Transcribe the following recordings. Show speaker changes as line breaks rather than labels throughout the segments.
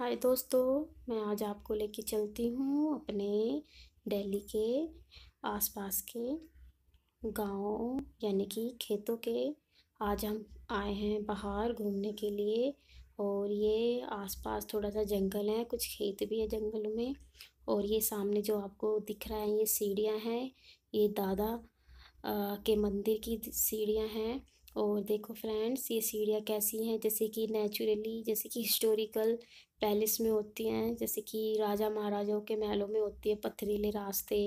हाय दोस्तों मैं आज आपको लेके चलती हूँ अपने दिल्ली के आसपास के गाँव यानी कि खेतों के आज हम आए हैं बाहर घूमने के लिए और ये आसपास थोड़ा सा जंगल है कुछ खेत भी है जंगलों में और ये सामने जो आपको दिख रहा है ये सीढ़ियाँ हैं ये दादा आ, के मंदिर की सीढ़ियाँ हैं और देखो फ्रेंड्स ये सीढ़ियाँ कैसी हैं जैसे कि नेचुरली जैसे कि हिस्टोरिकल पैलेस में होती हैं जैसे कि राजा महाराजाओं के महलों में होती है पथरीले रास्ते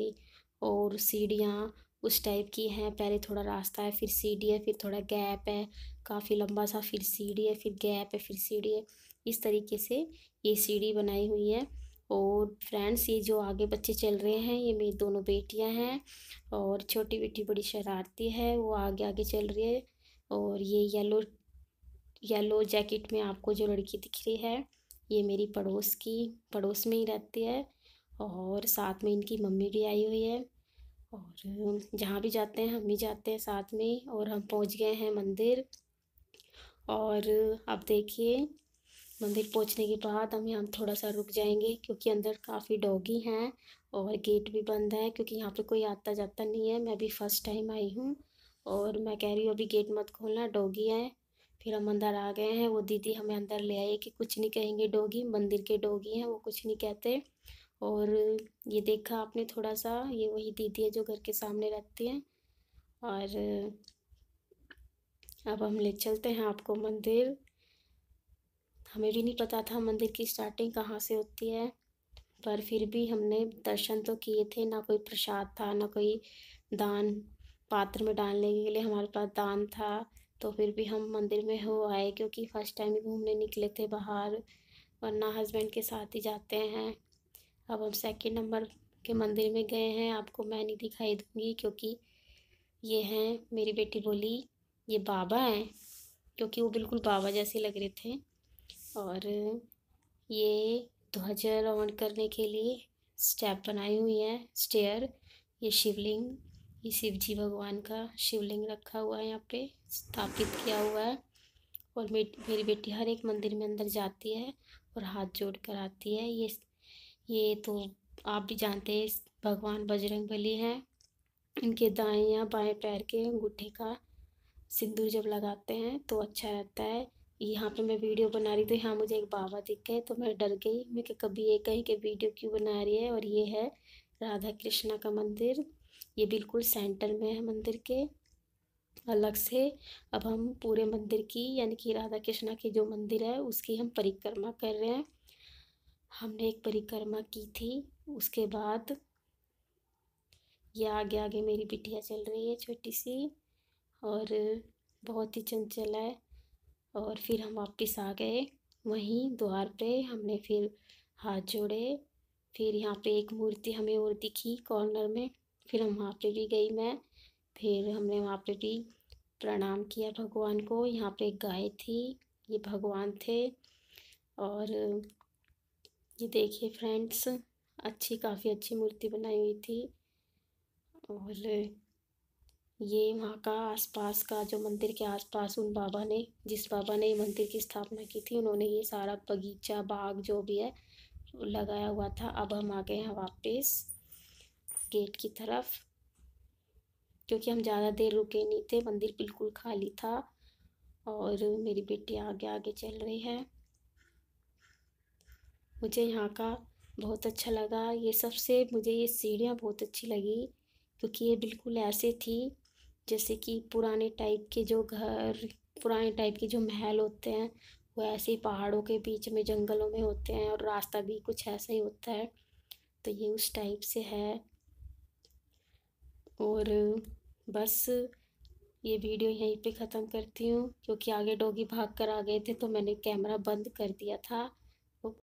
और सीढ़ियाँ उस टाइप की हैं पहले थोड़ा रास्ता है फिर सीढ़ी है फिर थोड़ा गैप है काफ़ी लंबा सा फिर सीढ़ी है फिर गैप है फिर सीढ़ी है इस तरीके से ये सीढ़ी बनाई हुई है और फ्रेंड्स ये जो आगे बच्चे चल रहे हैं ये मेरी दोनों बेटियां हैं और छोटी बेटी बड़ी शरारती है वो आगे आगे चल रही है और ये येलो येलो जैकेट में आपको जो लड़की दिख रही है ये मेरी पड़ोस की पड़ोस में ही रहती है और साथ में इनकी मम्मी भी आई हुई है और जहाँ भी जाते हैं हम भी जाते हैं साथ में और हम पहुँच गए हैं मंदिर और अब देखिए मंदिर पहुँचने के बाद हम यहाँ थोड़ा सा रुक जाएंगे क्योंकि अंदर काफ़ी डॉगी हैं और गेट भी बंद है क्योंकि यहाँ पर कोई आता जाता नहीं है मैं भी फ़र्स्ट टाइम आई हूँ और मैं कह रही हूँ अभी गेट मत खोलना डोगी है फिर हम अंदर आ गए हैं वो दीदी हमें अंदर ले आई कि कुछ नहीं कहेंगे डोगी मंदिर के डोगी हैं वो कुछ नहीं कहते और ये देखा आपने थोड़ा सा ये वही दीदी है जो घर के सामने रहती है और अब हम ले चलते हैं आपको मंदिर हमें भी नहीं पता था मंदिर की स्टार्टिंग कहाँ से होती है पर फिर भी हमने दर्शन तो किए थे ना कोई प्रसाद था ना कोई दान पात्र में डालने के लिए हमारे पास दान था तो फिर भी हम मंदिर में हो आए क्योंकि फ़र्स्ट टाइम ही घूमने निकले थे बाहर वरना हस्बैंड के साथ ही जाते हैं अब हम सेकंड नंबर के मंदिर में गए हैं आपको मैं नहीं दिखाई दूँगी क्योंकि ये हैं मेरी बेटी बोली ये बाबा हैं क्योंकि वो बिल्कुल बाबा जैसे लग रहे थे और ये ध्वजा रवण करने के लिए स्टेप बनाई हुई है स्टेयर ये शिवलिंग ये शिव जी भगवान का शिवलिंग रखा हुआ है यहाँ पे स्थापित किया हुआ है और मेरी बेटी हर एक मंदिर में अंदर जाती है और हाथ जोड़ कर आती है ये ये तो आप भी जानते हैं भगवान बजरंग बली हैं इनके दाएँ या बाएँ पैर के अंगूठे का सिंदूर जब लगाते हैं तो अच्छा रहता है यहाँ पे मैं वीडियो बना रही तो यहाँ मुझे एक बाबा दिख गए तो मैं डर गई मैं कभी ये कहीं के वीडियो क्यों बना रही है और ये है राधा कृष्णा का मंदिर ये बिल्कुल सेंटर में है मंदिर के अलग से अब हम पूरे मंदिर की यानी कि राधा कृष्णा के जो मंदिर है उसकी हम परिक्रमा कर रहे हैं हमने एक परिक्रमा की थी उसके बाद ये आगे आगे मेरी बिटिया चल रही है छोटी सी और बहुत ही चंचल है और फिर हम वापस आ गए वहीं द्वार पे हमने फिर हाथ जोड़े फिर यहाँ पे एक मूर्ति हमें और दिखी कॉर्नर में फिर हम भी गई मैं फिर हमने वहाँ भी प्रणाम किया भगवान को यहाँ पे एक गाय थी ये भगवान थे और ये देखिए फ्रेंड्स अच्छी काफ़ी अच्छी मूर्ति बनाई हुई थी और ये वहाँ का आसपास का जो मंदिर के आसपास उन बाबा ने जिस बाबा ने मंदिर की स्थापना की थी उन्होंने ये सारा बगीचा बाग जो भी है लगाया हुआ था अब हम आ गए हैं वापस गेट की तरफ क्योंकि हम ज़्यादा देर रुके नहीं थे मंदिर बिल्कुल खाली था और मेरी बेटी आगे आगे चल रही है मुझे यहाँ का बहुत अच्छा लगा ये सबसे मुझे ये सीढ़ियाँ बहुत अच्छी लगी क्योंकि ये बिल्कुल ऐसे थी जैसे कि पुराने टाइप के जो घर पुराने टाइप के जो महल होते हैं वो ऐसे ही पहाड़ों के बीच में जंगलों में होते हैं और रास्ता भी कुछ ऐसा ही होता है तो ये उस टाइप से है और बस ये वीडियो यहीं पे ख़त्म करती हूँ क्योंकि आगे डॉगी भाग कर आ गए थे तो मैंने कैमरा बंद कर दिया था